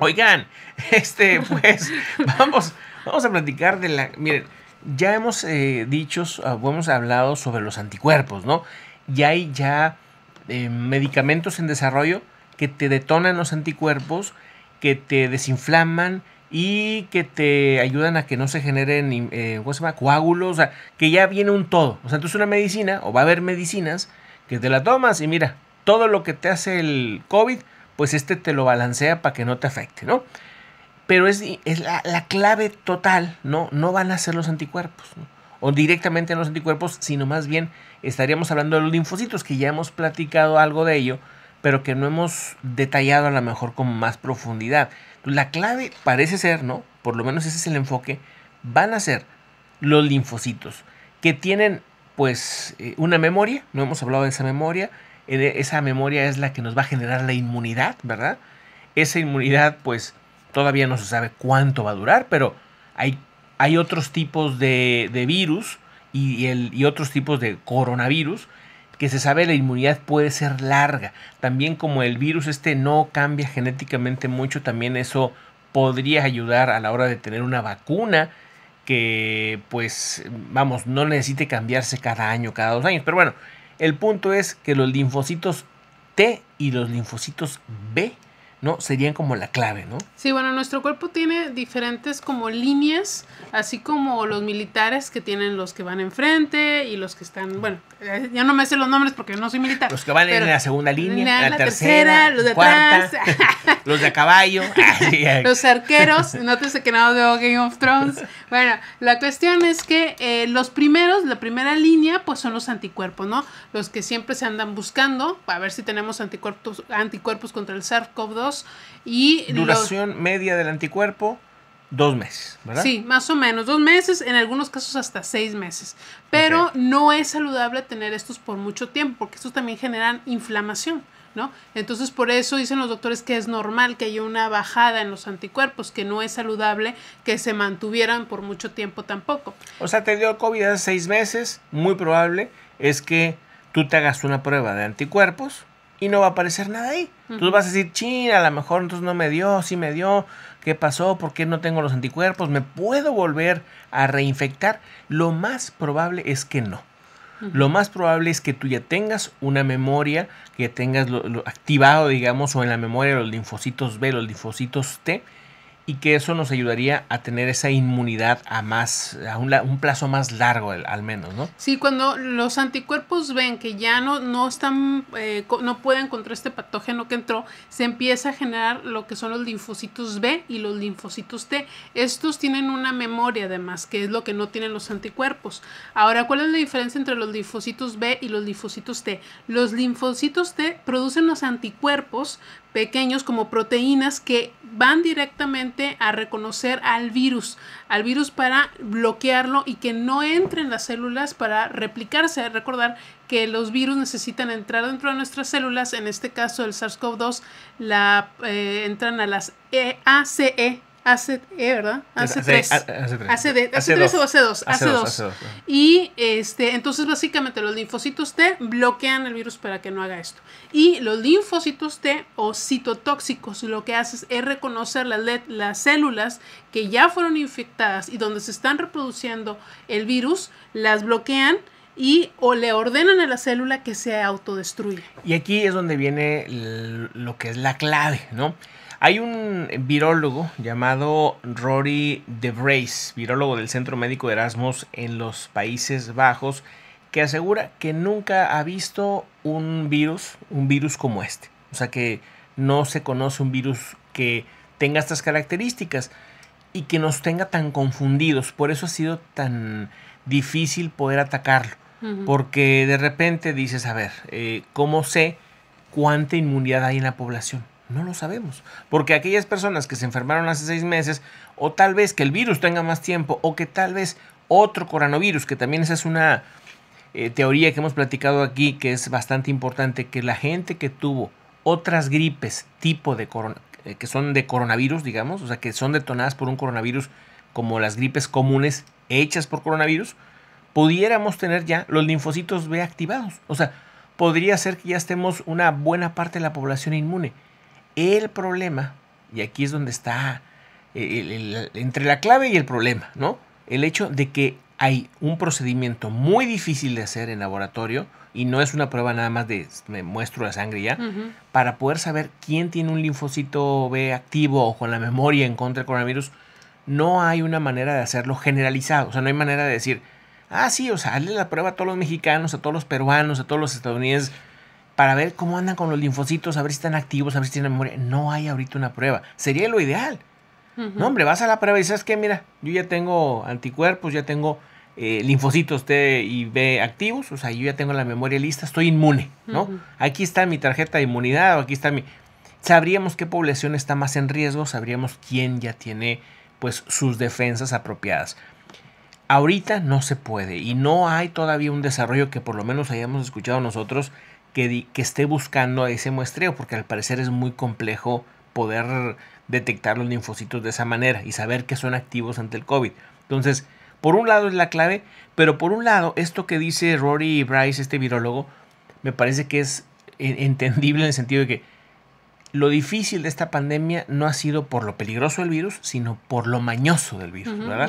Oigan, este, pues vamos, vamos a platicar de la. Miren, ya hemos eh, dicho, ah, hemos hablado sobre los anticuerpos, ¿no? Y hay ya eh, medicamentos en desarrollo que te detonan los anticuerpos, que te desinflaman y que te ayudan a que no se generen eh, coágulos, o sea, que ya viene un todo. O sea, entonces una medicina, o va a haber medicinas que te la tomas y mira, todo lo que te hace el COVID pues este te lo balancea para que no te afecte, ¿no? Pero es, la, clave total, ¿no? No van a ser los anticuerpos, o directamente en los anticuerpos, sino más bien estaríamos hablando de los linfocitos, que ya hemos platicado algo de ello, pero que no hemos detallado a lo mejor con más profundidad. La clave parece ser, ¿no? Por lo menos ese es el enfoque, van a ser los linfocitos, que tienen pues eh, una memoria, no hemos hablado de esa memoria, e, esa memoria es la que nos va a generar la inmunidad, ¿verdad? Esa inmunidad, pues, todavía no se sabe cuánto va a durar, pero hay, hay otros tipos de, virus y, el, y otros tipos de coronavirus que se sabe la inmunidad puede ser larga. También como el virus este no cambia genéticamente mucho, también eso podría ayudar a la hora de tener una vacuna que pues vamos, no necesite cambiarse cada año, cada dos años. Pero bueno, el punto es que los linfocitos T y los linfocitos B ¿no? Serían como la clave, ¿no? Sí, bueno, nuestro cuerpo tiene diferentes como líneas, así como los militares que tienen los que van enfrente y los que están, bueno, eh, ya no me sé los nombres porque no soy militar. Los que van en la segunda línea, la, tercera, los de atrás, los de caballo, los arqueros, no te sé que nada de Game of Thrones. Bueno, la cuestión es que eh, los primeros, la primera línea, pues son los anticuerpos, ¿no? Los que siempre se andan buscando, para ver si tenemos anticuerpos, anticuerpos contra el SARS-CoV-2 y Duración media del anticuerpo, dos meses, ¿verdad? Sí, más o menos, dos meses, en algunos casos hasta seis meses. Pero no es saludable tener estos por mucho tiempo, porque estos también generan inflamación. ¿No? Entonces, por eso dicen los doctores que es normal que haya una bajada en los anticuerpos, que no es saludable que se mantuvieran por mucho tiempo tampoco. O sea, te dio COVID seis meses, muy probable es que tú te hagas una prueba de anticuerpos, y no va a aparecer nada ahí. Tú vas a decir, china, a lo mejor entonces no me dio, sí me dio, ¿qué pasó? ¿Por qué no tengo los anticuerpos? ¿Me puedo volver a reinfectar? Lo más probable es que no. Lo más probable es que tú ya tengas una memoria, que tengas lo activado, digamos, o en la memoria los linfocitos B, los linfocitos T, y que eso nos ayudaría a tener esa inmunidad a más a un, plazo más largo al, menos, ¿no? Sí, cuando los anticuerpos ven que ya no, no están eh, no pueden encontrar este patógeno que entró, se empieza a generar lo que son los linfocitos B y los linfocitos T. Estos tienen una memoria además, que es lo que no tienen los anticuerpos. Ahora, ¿cuál es la diferencia entre los linfocitos B y los linfocitos T? Los linfocitos T producen los anticuerpos, pequeños como proteínas que van directamente a reconocer al virus, al virus para bloquearlo y que no entren en las células para replicarse. Recordar que los virus necesitan entrar dentro de nuestras células, en este caso el SARS-CoV-2, la eh, entran a las EACE ACE eh, verdad 3 o 2 Y este, entonces básicamente los linfocitos T bloquean el virus para que no haga esto. Y los linfocitos T o citotóxicos lo que hacen es reconocer las, las células que ya fueron infectadas y donde se están reproduciendo el virus, las bloquean y o le ordenan a la célula que se autodestruya. Y aquí es donde viene lo que es la clave, ¿no? Hay un virólogo llamado Rory de Vries, virólogo del Centro Médico de Erasmus en los Países Bajos, que asegura que nunca ha visto un virus, un virus como este. O sea que no se conoce un virus que tenga estas características y que nos tenga tan confundidos. Por eso ha sido tan difícil poder atacarlo. Porque de repente dices, a ver, eh, ¿cómo sé cuánta inmunidad hay en la población? No lo sabemos. Porque aquellas personas que se enfermaron hace seis meses, o tal vez que el virus tenga más tiempo, o que tal vez otro coronavirus, que también esa es una eh, teoría que hemos platicado aquí, que es bastante importante, que la gente que tuvo otras gripes tipo de eh, que son de coronavirus, digamos, o sea, que son detonadas por un coronavirus, como las gripes comunes hechas por coronavirus, pudiéramos tener ya los linfocitos B activados. O sea, podría ser que ya estemos una buena parte de la población inmune. El problema, y aquí es donde está eh, entre la clave y el problema, ¿no? El hecho de que hay un procedimiento muy difícil de hacer en laboratorio y no es una prueba nada más de me muestro la sangre ya, para poder saber quién tiene un linfocito B activo o con la memoria en contra del coronavirus, no hay una manera de hacerlo generalizado. O sea, no hay manera de decir, ah, sí, o sea, hazle la prueba a todos los mexicanos, a todos los peruanos, a todos los estadounidenses para ver cómo andan con los linfocitos, a ver si están activos, a ver si tienen memoria. No hay ahorita una prueba. Sería lo ideal. No, hombre, vas a la prueba y dices que, mira, yo ya tengo anticuerpos, ya tengo eh, linfocitos T y B activos, o sea, yo ya tengo la memoria lista, estoy inmune, ¿no? Aquí está mi tarjeta de inmunidad o aquí está mi... Sabríamos qué población está más en riesgo, sabríamos quién ya tiene pues sus defensas apropiadas. Ahorita no se puede y no hay todavía un desarrollo que por lo menos hayamos escuchado nosotros que, esté buscando ese muestreo, porque al parecer es muy complejo poder detectar los linfocitos de esa manera y saber que son activos ante el COVID. Entonces, por un lado es la clave, pero por un lado, esto que dice Rory Bryce, este virólogo, me parece que es e, entendible en el sentido de que lo difícil de esta pandemia no ha sido por lo peligroso del virus, sino por lo mañoso del virus, ¿verdad?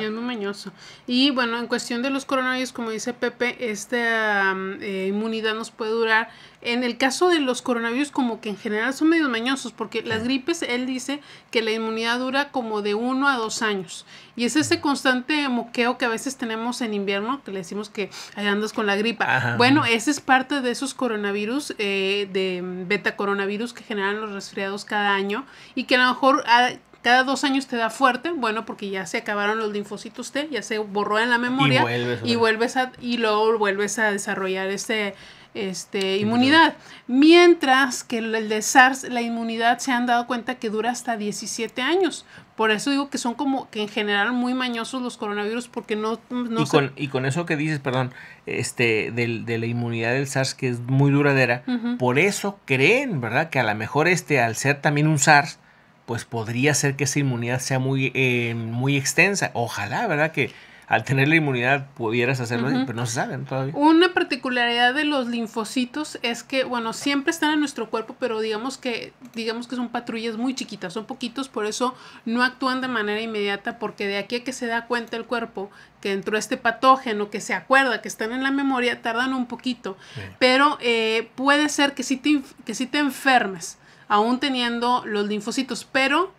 Y bueno, en cuestión de los coronavirus, como dice Pepe, esta mm, eh, inmunidad nos puede durar en el caso de los coronavirus, como que en general son medio mañosos, porque las gripes, él dice que la inmunidad dura como de uno a dos años. Y es ese constante moqueo que a veces tenemos en invierno, que le decimos que ahí andas con la gripa. Bueno, ese es parte de esos coronavirus, eh, de beta coronavirus que generan los resfriados cada año y que a lo mejor ah, cada dos años te da fuerte, bueno, porque ya se acabaron los linfocitos T, ya se borró en la memoria y vuelves, a, y luego vuelves a desarrollar este este, inmunidad. Mientras que el de SARS, la inmunidad se han dado cuenta que dura hasta 17 años. Por eso digo que son como que en general muy mañosos los coronavirus porque no... no y, con, eso que dices, perdón, este, de, la inmunidad del SARS que es muy duradera, por eso creen, ¿verdad? Que a lo mejor este, al ser también un SARS, pues podría ser que esa inmunidad sea muy, eh, muy extensa. Ojalá, ¿verdad? Que, al tener la inmunidad pudieras hacerlo, pero no se saben todavía. Una particularidad de los linfocitos es que, bueno, siempre están en nuestro cuerpo, pero digamos que, digamos que son patrullas muy chiquitas, son poquitos, por eso no actúan de manera inmediata, porque de aquí a que se da cuenta el cuerpo que entró este patógeno, que se acuerda, que están en la memoria, tardan un poquito, pero eh, puede ser que si te, que sí te enfermes, aún teniendo los linfocitos, pero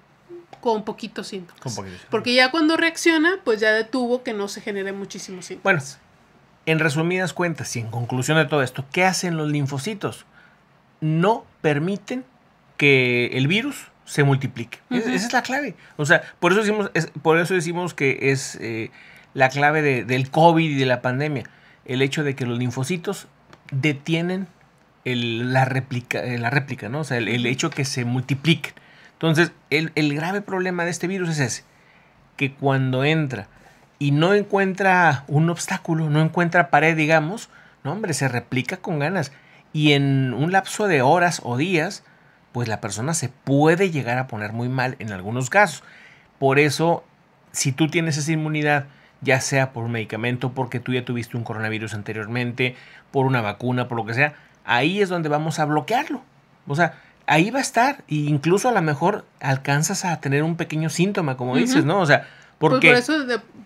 con poquitos síntomas. Porque ya cuando reacciona, pues ya detuvo que no se genere muchísimo síntomas. Bueno, en resumidas cuentas y en conclusión de todo esto, ¿qué hacen los linfocitos? No permiten que el virus se multiplique. Esa es la clave. O sea, por eso decimos, por eso decimos que es eh, la clave del COVID y de la pandemia. El hecho de que los linfocitos detienen la, réplica, eh, la réplica, ¿no? O sea, el, hecho que se multiplique. Entonces, el, grave problema de este virus es ese, que cuando entra y no encuentra un obstáculo, no encuentra pared, digamos, no hombre, se replica con ganas. Y en un lapso de horas o días, pues la persona se puede llegar a poner muy mal en algunos casos. Por eso, si tú tienes esa inmunidad, ya sea por un medicamento, porque tú ya tuviste un coronavirus anteriormente, por una vacuna, por lo que sea, ahí es donde vamos a bloquearlo. O sea, ahí va a estar. E incluso a lo mejor alcanzas a tener un pequeño síntoma, como dices, ¿no? O sea, pues porque... por eso,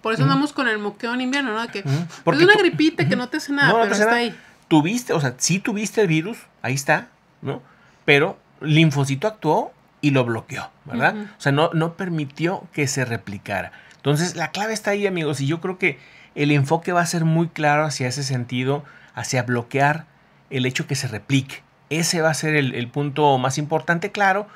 por eso andamos con el moqueo en invierno, ¿no? Que porque es una gripita que no te hace nada, pero está ahí. Tuviste, o sea, sí tuviste el virus, ahí está, ¿no? Pero linfocito actuó y lo bloqueó, ¿verdad? O sea, no, no permitió que se replicara. Entonces, la clave está ahí, amigos, y yo creo que el enfoque va a ser muy claro hacia ese sentido, hacia bloquear el hecho que se replique. Ese va a ser el, punto más importante, claro,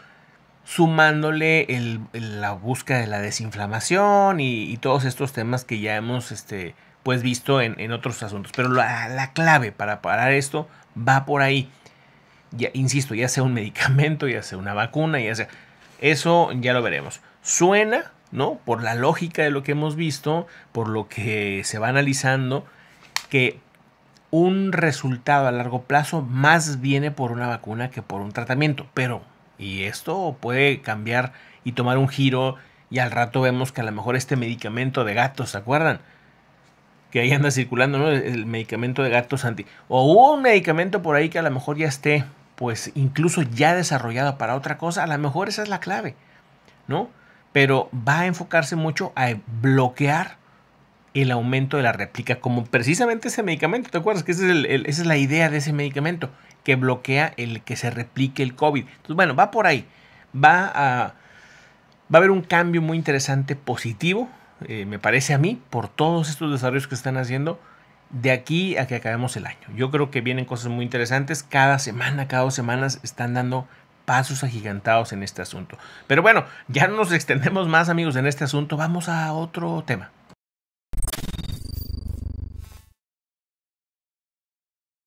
sumándole la búsqueda de la desinflamación y, todos estos temas que ya hemos este, pues visto en, otros asuntos. Pero la, clave para parar esto va por ahí. Ya, insisto, ya sea un medicamento, ya sea una vacuna, ya sea... Eso ya lo veremos. Suena, ¿no? Por la lógica de lo que hemos visto, por lo que se va analizando, que un resultado a largo plazo más viene por una vacuna que por un tratamiento. Pero, y esto puede cambiar y tomar un giro y al rato vemos que a lo mejor este medicamento de gatos, ¿se acuerdan? Que ahí anda circulando, ¿no? El medicamento de gatos anti... O un medicamento por ahí que a lo mejor ya esté, pues incluso ya desarrollado para otra cosa, a lo mejor esa es la clave, ¿no? Pero va a enfocarse mucho a bloquear el aumento de la réplica, como precisamente ese medicamento. ¿Te acuerdas que es esa es la idea de ese medicamento? Que bloquea el que se replique el COVID. Entonces, bueno, va por ahí. Va a, va a haber un cambio muy interesante, positivo, eh, me parece a mí, por todos estos desarrollos que están haciendo de aquí a que acabemos el año. Yo creo que vienen cosas muy interesantes. Cada semana, cada dos semanas están dando pasos agigantados en este asunto. Pero bueno, ya no nos extendemos más amigos en este asunto. Vamos a otro tema.